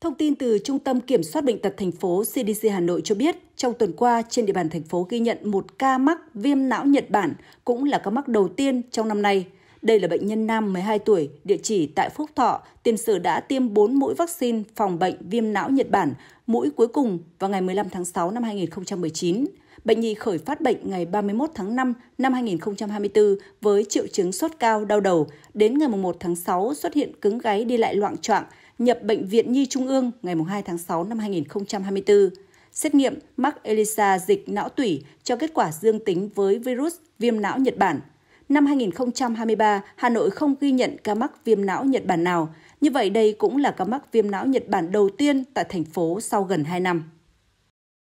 Thông tin từ Trung tâm Kiểm soát Bệnh tật thành phố CDC Hà Nội cho biết, trong tuần qua trên địa bàn thành phố ghi nhận một ca mắc viêm não Nhật Bản, cũng là ca mắc đầu tiên trong năm nay. Đây là bệnh nhân nam 12 tuổi, địa chỉ tại Phúc Thọ, tiền sử đã tiêm 4 mũi vaccine phòng bệnh viêm não Nhật Bản, mũi cuối cùng vào ngày 15 tháng 6 năm 2019. Bệnh nhi khởi phát bệnh ngày 31 tháng 5 năm 2024 với triệu chứng sốt cao, đau đầu. Đến ngày 1 tháng 6 xuất hiện cứng gáy đi lại loạn trọng, nhập Bệnh viện Nhi Trung ương ngày 2 tháng 6 năm 2024. Xét nghiệm mắc ELISA dịch não tủy cho kết quả dương tính với virus viêm não Nhật Bản. Năm 2023, Hà Nội không ghi nhận ca mắc viêm não Nhật Bản nào. Như vậy đây cũng là ca mắc viêm não Nhật Bản đầu tiên tại thành phố sau gần 2 năm.